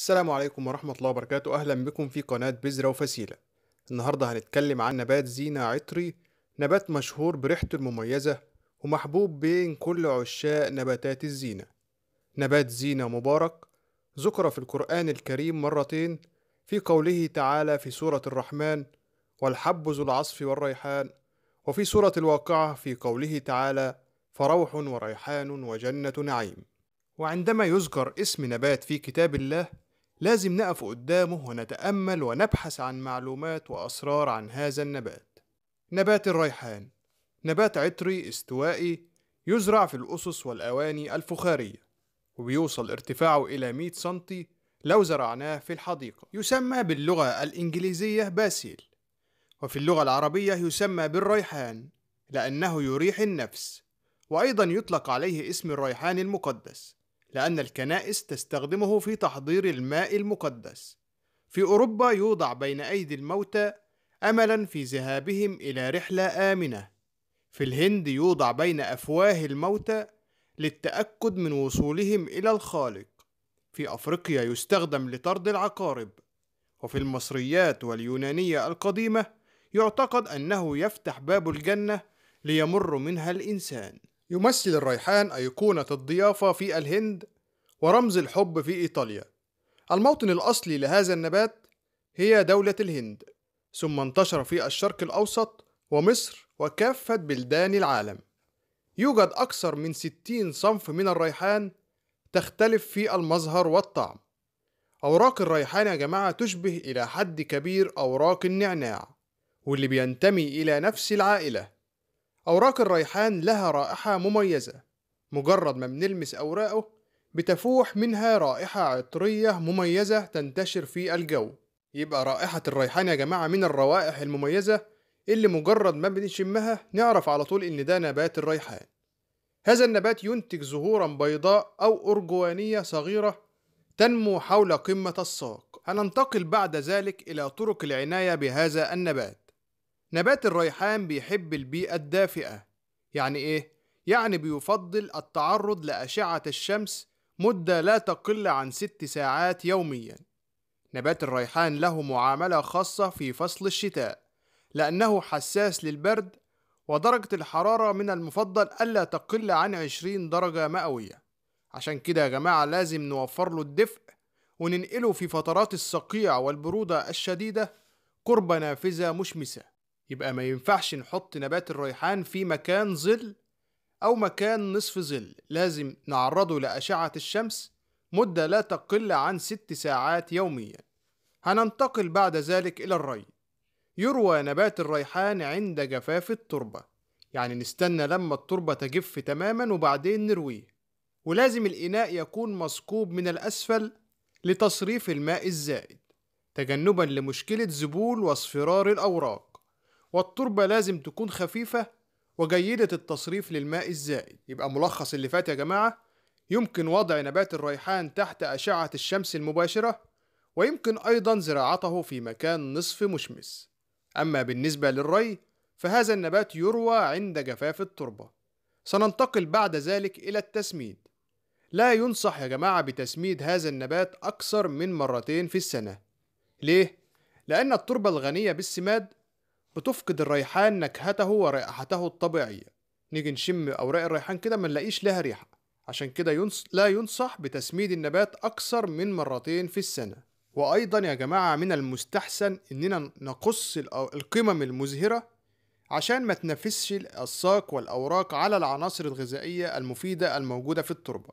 السلام عليكم ورحمة الله وبركاته أهلا بكم في قناة بذرة وفسيلة النهاردة هنتكلم عن نبات زينة عطري نبات مشهور بريحته المميزة ومحبوب بين كل عشاق نباتات الزينة نبات زينة مبارك ذكر في القرآن الكريم مرتين في قوله تعالى في سورة الرحمن والحب ذو العصف والريحان وفي سورة الواقعة في قوله تعالى فروح وريحان وجنة نعيم وعندما يذكر اسم نبات في كتاب الله لازم نقف قدامه ونتأمل ونبحث عن معلومات وأسرار عن هذا النبات نبات الريحان نبات عطري استوائي يزرع في الأسس والأواني الفخارية وبيوصل ارتفاعه إلى 100 سنتي لو زرعناه في الحديقة يسمى باللغة الإنجليزية باسيل وفي اللغة العربية يسمى بالريحان لأنه يريح النفس وأيضا يطلق عليه اسم الريحان المقدس لأن الكنائس تستخدمه في تحضير الماء المقدس. في أوروبا يوضع بين أيدي الموتى أملا في ذهابهم إلى رحلة آمنة. في الهند يوضع بين أفواه الموتى للتأكد من وصولهم إلى الخالق. في أفريقيا يستخدم لطرد العقارب. وفي المصريات واليونانية القديمة يعتقد أنه يفتح باب الجنة ليمر منها الإنسان. يمثل الريحان أيقونة الضيافة في الهند ورمز الحب في إيطاليا الموطن الأصلي لهذا النبات هي دولة الهند ثم انتشر في الشرق الأوسط ومصر وكافة بلدان العالم يوجد أكثر من 60 صنف من الريحان تختلف في المظهر والطعم أوراق الريحان يا جماعة تشبه إلى حد كبير أوراق النعناع واللي بينتمي إلى نفس العائلة أوراق الريحان لها رائحة مميزة مجرد ما بنلمس أوراقه بتفوح منها رائحة عطرية مميزة تنتشر في الجو يبقى رائحة الريحان يا جماعة من الروائح المميزة اللي مجرد ما بنشمها نعرف على طول إن ده نبات الريحان هذا النبات ينتج زهورا بيضاء أو أرجوانية صغيرة تنمو حول قمة الساق هننتقل بعد ذلك إلى طرق العناية بهذا النبات نبات الريحان بيحب البيئة الدافئة يعني إيه؟ يعني بيفضل التعرض لأشعة الشمس مدة لا تقل عن ست ساعات يوميا نبات الريحان له معاملة خاصة في فصل الشتاء لأنه حساس للبرد ودرجة الحرارة من المفضل ألا تقل عن 20 درجة مئوية عشان كده يا جماعة لازم نوفر له الدفء وننقله في فترات الصقيع والبرودة الشديدة قرب نافذة مشمسة يبقى ما ينفعش نحط نبات الريحان في مكان ظل أو مكان نصف ظل لازم نعرضه لأشعة الشمس مدة لا تقل عن ست ساعات يوميا هننتقل بعد ذلك إلى الري يروى نبات الريحان عند جفاف التربة يعني نستنى لما التربة تجف تماما وبعدين نرويه ولازم الإناء يكون مثقوب من الأسفل لتصريف الماء الزائد تجنبا لمشكلة زبول واصفرار الأوراق والتربة لازم تكون خفيفة وجيدة التصريف للماء الزائد يبقى ملخص اللي فات يا جماعة يمكن وضع نبات الريحان تحت أشعة الشمس المباشرة ويمكن أيضا زراعته في مكان نصف مشمس أما بالنسبة للري فهذا النبات يروى عند جفاف التربة سننتقل بعد ذلك إلى التسميد لا ينصح يا جماعة بتسميد هذا النبات أكثر من مرتين في السنة ليه؟ لأن التربة الغنية بالسماد بتفقد الريحان نكهته ورائحته الطبيعية نيجي نشم أوراق الريحان كده ما نلاقيش لها ريحة عشان كده ينص... لا ينصح بتسميد النبات أكثر من مرتين في السنة وأيضا يا جماعة من المستحسن إننا نقص القمم المزهرة عشان ما تنفسش الساق والأوراق على العناصر الغذائية المفيدة الموجودة في التربة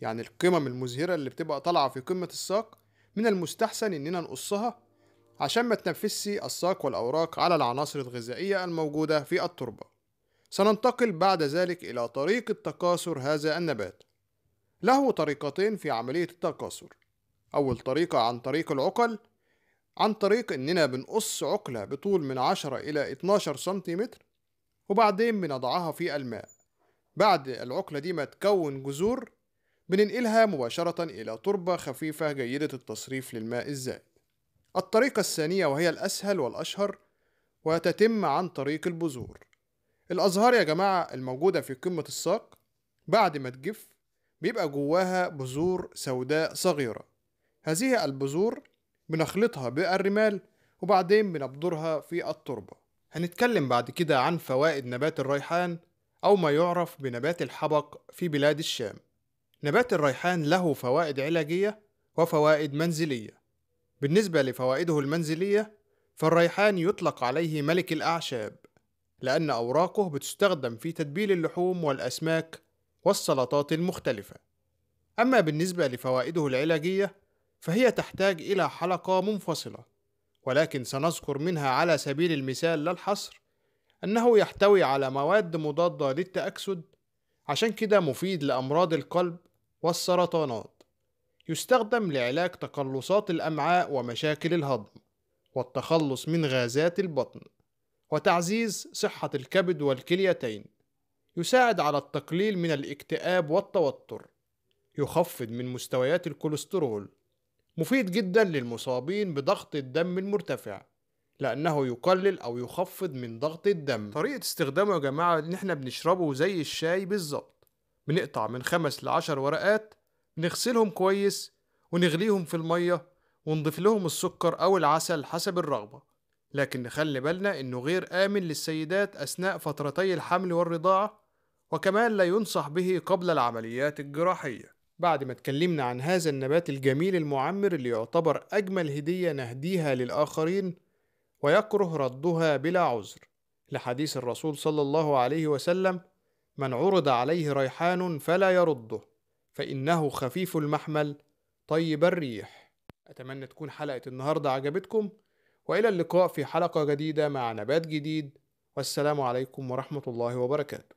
يعني القمم المزهرة اللي بتبقى طالعة في قمة الساق من المستحسن إننا نقصها عشان ما تنفذش الساق والأوراق على العناصر الغذائية الموجودة في التربة سننتقل بعد ذلك إلى طريقة تكاثر هذا النبات له طريقتين في عملية التكاثر أول طريقة عن طريق العقل عن طريق إننا بنقص عقلة بطول من 10 إلى 12 سنتيمتر وبعدين بنضعها في الماء بعد العقلة دي ما تكون جذور بننقلها مباشرة إلى تربة خفيفة جيدة التصريف للماء الزائد الطريقة الثانية وهي الأسهل والأشهر وتتم عن طريق البذور الأزهار يا جماعة الموجودة في قمة الساق بعد ما تجف بيبقى جواها بذور سوداء صغيرة هذه البذور بنخلطها بالرمال وبعدين بنبذرها في التربة هنتكلم بعد كده عن فوائد نبات الريحان أو ما يعرف بنبات الحبق في بلاد الشام نبات الريحان له فوائد علاجية وفوائد منزلية بالنسبة لفوائده المنزلية فالريحان يطلق عليه ملك الأعشاب لأن أوراقه بتستخدم في تتبيل اللحوم والأسماك والسلطات المختلفة أما بالنسبة لفوائده العلاجية فهي تحتاج إلى حلقة منفصلة ولكن سنذكر منها على سبيل المثال لا الحصر أنه يحتوي على مواد مضادة للتأكسد عشان كده مفيد لأمراض القلب والسرطانات يستخدم لعلاج تقلصات الأمعاء ومشاكل الهضم والتخلص من غازات البطن وتعزيز صحة الكبد والكليتين يساعد على التقليل من الاكتئاب والتوتر يخفض من مستويات الكوليسترول مفيد جدا للمصابين بضغط الدم المرتفع لأنه يقلل أو يخفض من ضغط الدم طريقة استخدامه يا جماعة إن إحنا بنشربه زي الشاي بالظبط بنقطع من خمس لعشر ورقات نغسلهم كويس ونغليهم في المية ونضيف لهم السكر أو العسل حسب الرغبة لكن نخلي بالنا إنه غير آمن للسيدات أثناء فترتي الحمل والرضاعة وكمان لا ينصح به قبل العمليات الجراحية بعد ما اتكلمنا عن هذا النبات الجميل المعمر اللي يعتبر أجمل هدية نهديها للآخرين ويكره ردها بلا عذر لحديث الرسول صلى الله عليه وسلم من عرض عليه ريحان فلا يرده فإنه خفيف المحمل طيب الريح أتمنى تكون حلقة النهاردة عجبتكم وإلى اللقاء في حلقة جديدة مع نبات جديد والسلام عليكم ورحمة الله وبركاته